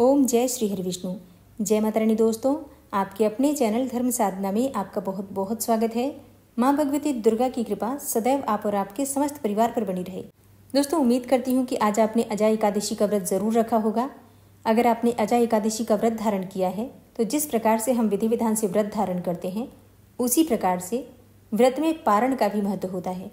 ओम जय श्री हरि विष्णु जय माता रानी दोस्तों आपके अपने चैनल धर्म साधना में आपका बहुत बहुत स्वागत है माँ भगवती दुर्गा की कृपा सदैव आप और आपके समस्त परिवार पर बनी रहे दोस्तों उम्मीद करती हूँ कि आज आपने अजय एकादशी का व्रत जरूर रखा होगा अगर आपने अजय एकादशी का व्रत धारण किया है तो जिस प्रकार से हम विधि विधान से व्रत धारण करते हैं उसी प्रकार से व्रत में पारण का भी महत्व होता है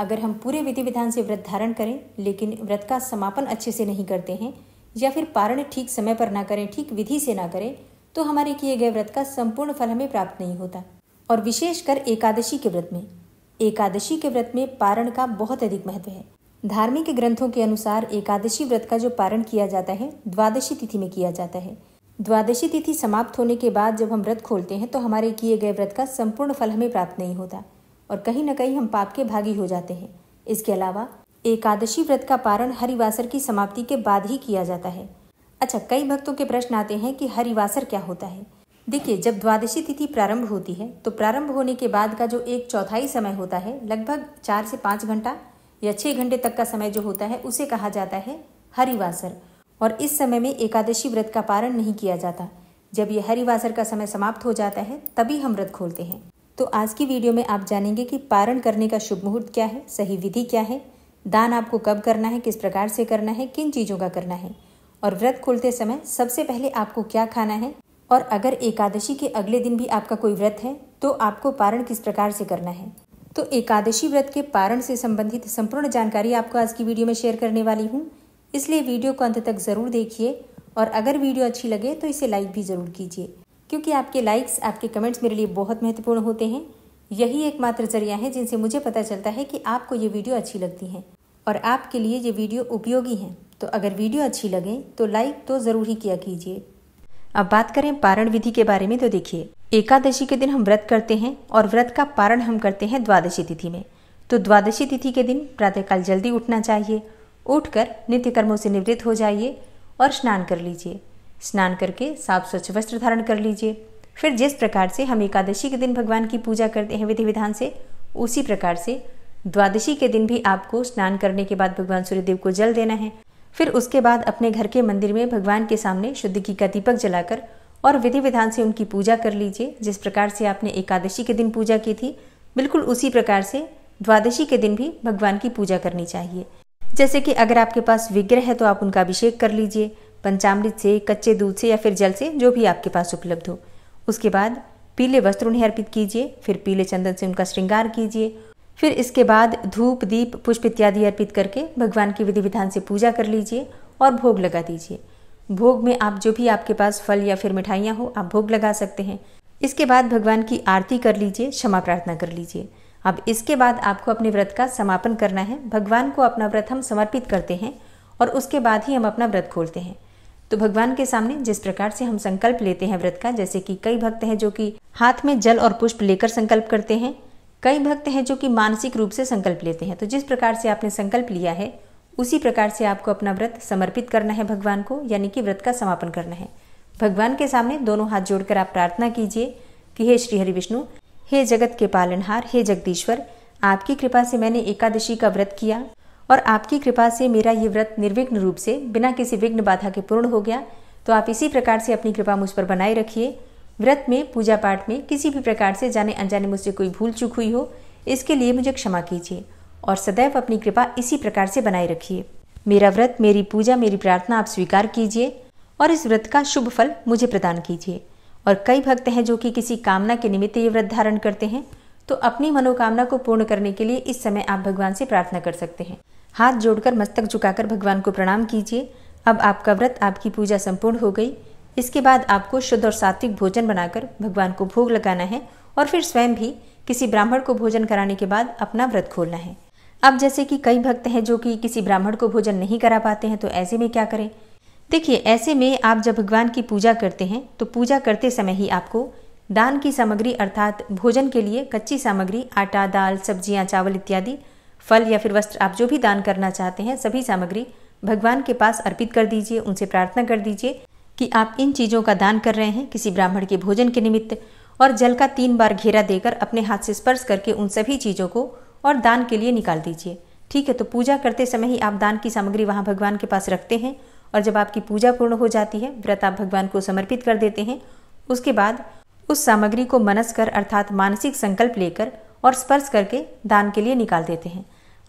अगर हम पूरे विधि विधान से व्रत धारण करें लेकिन व्रत का समापन अच्छे से नहीं करते हैं या फिर पारण ठीक समय पर ना करें ठीक विधि से ना करें तो हमारे किए गए व्रत का संपूर्ण फल हमें प्राप्त नहीं होता और विशेषकर एकादशी के व्रत में एकादशी के व्रत में पारण का बहुत अधिक महत्व है धार्मिक ग्रंथों के अनुसार एकादशी व्रत का जो पारण किया जाता है द्वादशी तिथि में किया जाता है द्वादशी तिथि समाप्त होने के बाद जब हम व्रत खोलते हैं तो हमारे किए गए व्रत का संपूर्ण फल हमें प्राप्त नहीं होता और कहीं ना कहीं हम पाप के भागी हो जाते हैं इसके अलावा एकादशी व्रत का पारण हरिवासर की समाप्ति के बाद ही किया जाता है अच्छा कई भक्तों के प्रश्न आते हैं कि हरिवासर क्या होता है देखिए जब द्वादशी तिथि प्रारंभ होती है तो प्रारंभ होने के बाद का जो एक चौथाई समय होता है लगभग चार से पाँच घंटा या छः घंटे तक का समय जो होता है उसे कहा जाता है हरिवासर और इस समय में एकादशी व्रत का पारण नहीं किया जाता जब ये हरिवासर का समय समाप्त हो जाता है तभी हम व्रत खोलते हैं तो आज की वीडियो में आप जानेंगे कि पारण करने का शुभ मुहूर्त क्या है सही विधि क्या है दान आपको कब करना है किस प्रकार से करना है किन चीज़ों का करना है और व्रत खोलते समय सबसे पहले आपको क्या खाना है और अगर एकादशी के अगले दिन भी आपका कोई व्रत है तो आपको पारण किस प्रकार से करना है तो एकादशी व्रत के पारण से संबंधित संपूर्ण जानकारी आपको आज की वीडियो में शेयर करने वाली हूँ इसलिए वीडियो को अंत तक ज़रूर देखिए और अगर वीडियो अच्छी लगे तो इसे लाइक भी ज़रूर कीजिए क्योंकि आपके लाइक्स आपके कमेंट्स मेरे लिए बहुत महत्वपूर्ण होते हैं यही एकमात्र जरिया है जिनसे मुझे पता चलता है कि आपको ये वीडियो अच्छी लगती है और आपके लिए ये वीडियो उपयोगी हैं तो अगर वीडियो अच्छी लगे तो लाइक तो ज़रूर ही किया कीजिए अब बात करें पारण विधि के बारे में तो देखिए एकादशी के दिन हम व्रत करते हैं और व्रत का पारण हम करते हैं द्वादशी तिथि में तो द्वादशी तिथि के दिन प्रातःकाल जल्दी उठना चाहिए उठकर नित्य कर्मों से निवृत्त हो जाइए और स्नान कर लीजिए स्नान करके साफ स्वच्छ वस्त्र धारण कर लीजिए फिर जिस प्रकार से हम एकादशी के दिन भगवान की पूजा करते हैं विधि विधान से उसी प्रकार से द्वादशी के दिन भी आपको स्नान करने के बाद भगवान सूर्यदेव को जल देना है फिर उसके बाद अपने घर के मंदिर में भगवान के सामने शुद्ध घी का दीपक जलाकर और विधि विधान से उनकी पूजा कर लीजिए जिस प्रकार से आपने एकादशी के दिन पूजा की थी बिल्कुल उसी प्रकार से द्वादशी के दिन भी भगवान की पूजा करनी चाहिए जैसे कि अगर आपके पास विग्रह है तो आप उनका अभिषेक कर लीजिए पंचामृत से कच्चे दूध से या फिर जल से जो भी आपके पास उपलब्ध हो उसके बाद पीले वस्त्र उन्हें अर्पित कीजिए फिर पीले चंदन से उनका श्रृंगार कीजिए फिर इसके बाद धूप दीप पुष्प इत्यादि अर्पित करके भगवान की विधि विधान से पूजा कर लीजिए और भोग लगा दीजिए भोग में आप जो भी आपके पास फल या फिर मिठाइयाँ हो आप भोग लगा सकते हैं इसके बाद भगवान की आरती कर लीजिए क्षमा प्रार्थना कर लीजिए अब इसके बाद आपको अपने व्रत का समापन करना है भगवान को अपना व्रत हम समर्पित करते हैं और उसके बाद ही हम अपना व्रत खोलते हैं तो भगवान के सामने जिस प्रकार से हम संकल्प लेते हैं व्रत का जैसे कि कई भक्त हैं जो कि हाथ में जल और पुष्प लेकर संकल्प करते हैं कई भक्त हैं जो कि मानसिक रूप से संकल्प लेते हैं तो जिस प्रकार से आपने संकल्प लिया है उसी प्रकार से आपको अपना व्रत समर्पित करना है भगवान को यानी कि व्रत का समापन करना है भगवान के सामने दोनों हाथ जोड़कर आप प्रार्थना कीजिए कि हे श्री हरि विष्णु हे जगत के पालनहार हे जगदीश्वर आपकी कृपा से मैंने एकादशी का व्रत किया और आपकी कृपा से मेरा ये व्रत निर्विघ्न रूप से बिना किसी विघ्न बाधा के पूर्ण हो गया तो आप इसी प्रकार से अपनी कृपा मुझ पर बनाए रखिए व्रत में पूजा पाठ में किसी भी प्रकार से जाने अनजाने मुझसे कोई भूल चूक हुई हो इसके लिए मुझे क्षमा कीजिए और सदैव अपनी कृपा इसी प्रकार से बनाए रखिए मेरा व्रत मेरी पूजा मेरी प्रार्थना आप स्वीकार कीजिए और इस व्रत का शुभ फल मुझे प्रदान कीजिए और कई भक्त हैं जो कि किसी कामना के निमित्त ये व्रत धारण करते हैं तो अपनी मनोकामना को पूर्ण करने के लिए इस समय आप भगवान से प्रार्थना कर सकते हैं हाथ जोड़कर मस्तक झुकाकर भगवान को प्रणाम कीजिए अब आपका व्रत आपकी पूजा संपूर्ण हो गई इसके बाद आपको शुद्ध और सात्विक भोजन बनाकर भगवान को भोग लगाना है और फिर स्वयं भी किसी ब्राह्मण को भोजन कराने के बाद अपना व्रत खोलना है अब जैसे कि कई भक्त हैं जो कि किसी ब्राह्मण को भोजन नहीं करा पाते हैं तो ऐसे में क्या करें देखिए ऐसे में आप जब भगवान की पूजा करते हैं तो पूजा करते समय ही आपको दान की सामग्री अर्थात भोजन के लिए कच्ची सामग्री आटा दाल सब्जियां चावल इत्यादि फल या फिर वस्त्र आप जो भी दान करना चाहते हैं सभी सामग्री भगवान के पास अर्पित कर दीजिए उनसे प्रार्थना कर दीजिए कि आप इन चीज़ों का दान कर रहे हैं किसी ब्राह्मण के भोजन के निमित्त और जल का तीन बार घेरा देकर अपने हाथ से स्पर्श करके उन सभी चीज़ों को और दान के लिए निकाल दीजिए ठीक है तो पूजा करते समय ही आप दान की सामग्री वहाँ भगवान के पास रखते हैं और जब आपकी पूजा पूर्ण हो जाती है व्रत आप भगवान को समर्पित कर देते हैं उसके बाद उस सामग्री को मनस कर अर्थात मानसिक संकल्प लेकर और स्पर्श करके दान के लिए निकाल देते हैं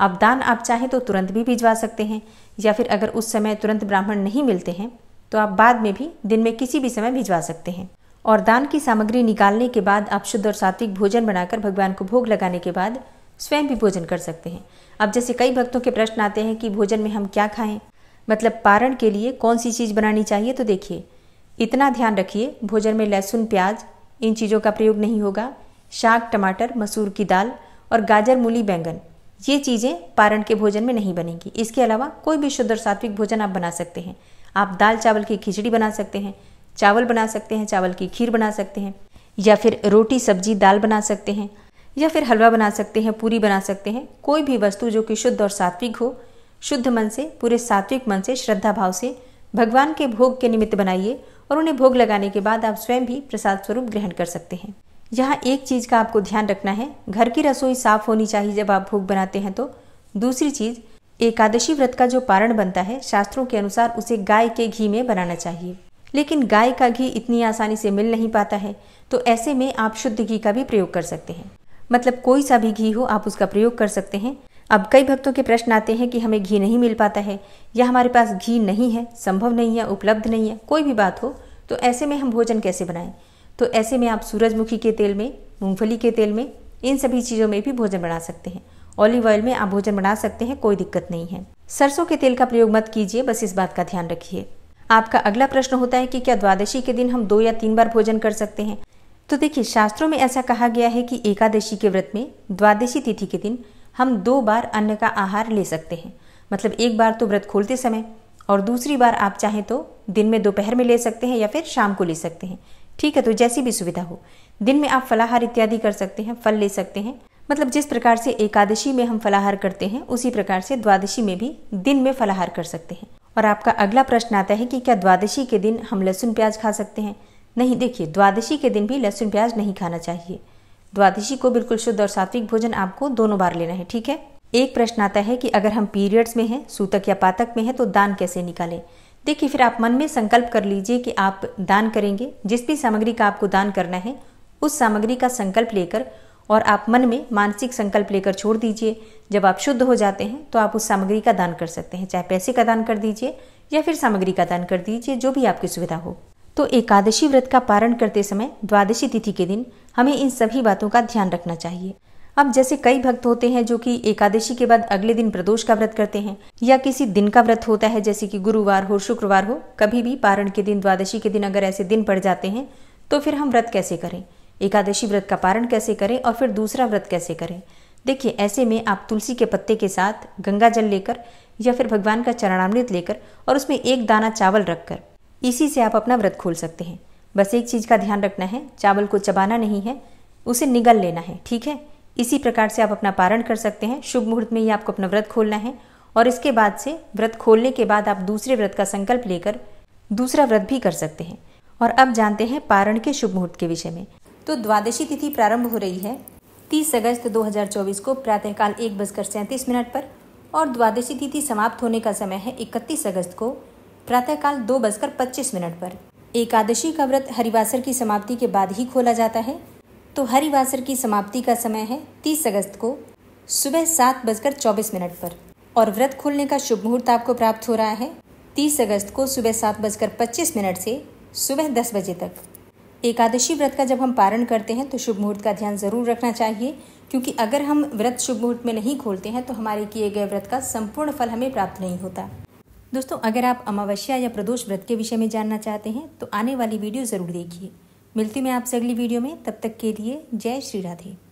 अब दान आप चाहें तो तुरंत भी भिजवा सकते हैं या फिर अगर उस समय तुरंत ब्राह्मण नहीं मिलते हैं तो आप बाद में भी दिन में किसी भी समय भिजवा सकते हैं और दान की सामग्री निकालने के बाद आप शुद्ध और सात्विक भोजन बनाकर भगवान को भोग लगाने के बाद स्वयं भी भोजन कर सकते हैं अब जैसे कई भक्तों के प्रश्न आते हैं कि भोजन में हम क्या खाएं मतलब पारण के लिए कौन सी चीज़ बनानी चाहिए तो देखिए इतना ध्यान रखिए भोजन में लहसुन प्याज इन चीज़ों का प्रयोग नहीं होगा शाक टमाटर मसूर की दाल और गाजर मूली बैंगन ये चीज़ें पारण के भोजन में नहीं बनेंगी इसके अलावा कोई भी शुद्ध और सात्विक भोजन आप बना सकते हैं आप दाल चावल की खिचड़ी बना सकते हैं चावल बना सकते हैं चावल की खीर बना सकते हैं या फिर रोटी सब्जी दाल बना सकते हैं या फिर हलवा बना सकते हैं पूरी बना सकते हैं कोई भी वस्तु जो कि शुद्ध और सात्विक हो शुद्ध मन से पूरे सात्विक मन से श्रद्धा भाव से भगवान के भोग के निमित्त बनाइए और उन्हें भोग लगाने के बाद आप स्वयं भी प्रसाद स्वरूप ग्रहण कर सकते हैं यहाँ एक चीज़ का आपको ध्यान रखना है घर की रसोई साफ होनी चाहिए जब आप भोग बनाते हैं तो दूसरी चीज़ एकादशी व्रत का जो पारण बनता है शास्त्रों के अनुसार उसे गाय के घी में बनाना चाहिए लेकिन गाय का घी इतनी आसानी से मिल नहीं पाता है तो ऐसे में आप शुद्ध घी का भी प्रयोग कर सकते हैं मतलब कोई सा भी घी हो आप उसका प्रयोग कर सकते हैं अब कई भक्तों के प्रश्न आते हैं कि हमें घी नहीं मिल पाता है या हमारे पास घी नहीं है संभव नहीं है उपलब्ध नहीं है कोई भी बात हो तो ऐसे में हम भोजन कैसे बनाएं तो ऐसे में आप सूरजमुखी के तेल में मूंगफली के तेल में इन सभी चीज़ों में भी भोजन बना सकते हैं ऑलिव ऑयल में आप भोजन बना सकते हैं कोई दिक्कत नहीं है सरसों के तेल का प्रयोग मत कीजिए बस इस बात का ध्यान रखिए आपका अगला प्रश्न होता है कि क्या द्वादशी के दिन हम दो या तीन बार भोजन कर सकते हैं तो देखिए शास्त्रों में ऐसा कहा गया है कि एकादशी के व्रत में द्वादशी तिथि के दिन हम दो बार अन्न का आहार ले सकते हैं मतलब एक बार तो व्रत खोलते समय और दूसरी बार आप चाहें तो दिन में दोपहर में ले सकते हैं या फिर शाम को ले सकते हैं ठीक है तो जैसी भी सुविधा हो दिन में आप फलाहार इत्यादि कर सकते हैं फल ले सकते हैं मतलब जिस प्रकार से एकादशी में हम फलाहार करते हैं उसी प्रकार से द्वादशी में भी दिन में फलाहार कर सकते हैं और आपका अगला प्रश्न आता है कि क्या द्वादशी के दिन हम लहसुन प्याज खा सकते हैं नहीं देखिए द्वादशी के दिन भी लहसुन प्याज नहीं खाना चाहिए द्वादशी को बिल्कुल शुद्ध और सात्विक भोजन आपको दोनों बार लेना है ठीक है एक प्रश्न आता है कि अगर हम पीरियड्स में हैं सूतक या पातक में हैं तो दान कैसे निकालें देखिए फिर आप मन में संकल्प कर लीजिए कि आप दान करेंगे जिस भी सामग्री का आपको दान करना है उस सामग्री का संकल्प लेकर और आप मन में मानसिक संकल्प लेकर छोड़ दीजिए जब आप शुद्ध हो जाते हैं तो आप उस सामग्री का दान कर सकते हैं चाहे पैसे का दान कर दीजिए या फिर सामग्री का दान कर दीजिए जो भी आपकी सुविधा हो तो एकादशी व्रत का पारण करते समय द्वादशी तिथि के दिन हमें इन सभी बातों का ध्यान रखना चाहिए अब जैसे कई भक्त होते हैं जो कि एकादशी के बाद अगले दिन प्रदोष का व्रत करते हैं या किसी दिन का व्रत होता है जैसे कि गुरुवार हो शुक्रवार हो कभी भी पारण के दिन द्वादशी के दिन अगर ऐसे दिन पड़ जाते हैं तो फिर हम व्रत कैसे करें एकादशी व्रत का पारण कैसे करें और फिर दूसरा व्रत कैसे करें देखिए ऐसे में आप तुलसी के पत्ते के साथ गंगा जल लेकर या फिर भगवान का चरणामृत लेकर और उसमें एक दाना चावल रखकर इसी से आप अपना व्रत खोल सकते हैं बस एक चीज़ का ध्यान रखना है चावल को चबाना नहीं है उसे निगल लेना है ठीक है इसी प्रकार से आप अपना पारण कर सकते हैं शुभ मुहूर्त में ही आपको अपना व्रत खोलना है और इसके बाद से व्रत खोलने के बाद आप दूसरे व्रत का संकल्प लेकर दूसरा व्रत भी कर सकते हैं और अब जानते हैं पारण के शुभ मुहूर्त के विषय में तो द्वादशी तिथि प्रारंभ हो रही है 30 अगस्त 2024 को प्रातःकाल एक बजकर सैंतीस मिनट पर और द्वादशी तिथि समाप्त होने का समय है 31 अगस्त को प्रातःकाल दो बजकर पच्चीस मिनट पर एकादशी का व्रत हरिवासर की समाप्ति के बाद ही खोला जाता है तो हरिवासर की समाप्ति का समय है 30 अगस्त को सुबह सात बजकर चौबीस मिनट पर और व्रत खोलने का शुभ मुहूर्त आपको प्राप्त हो रहा है 30 अगस्त को सुबह सात बजकर पच्चीस मिनट से सुबह दस बजे तक एकादशी व्रत का जब हम पारण करते हैं तो शुभ मुहूर्त का ध्यान जरूर रखना चाहिए क्योंकि अगर हम व्रत शुभ मुहूर्त में नहीं खोलते हैं तो हमारे किए गए व्रत का संपूर्ण फल हमें प्राप्त नहीं होता दोस्तों अगर आप अमावस्या या प्रदोष व्रत के विषय में जानना चाहते हैं तो आने वाली वीडियो ज़रूर देखिए मिलती मैं आपसे अगली वीडियो में तब तक के लिए जय श्री राधे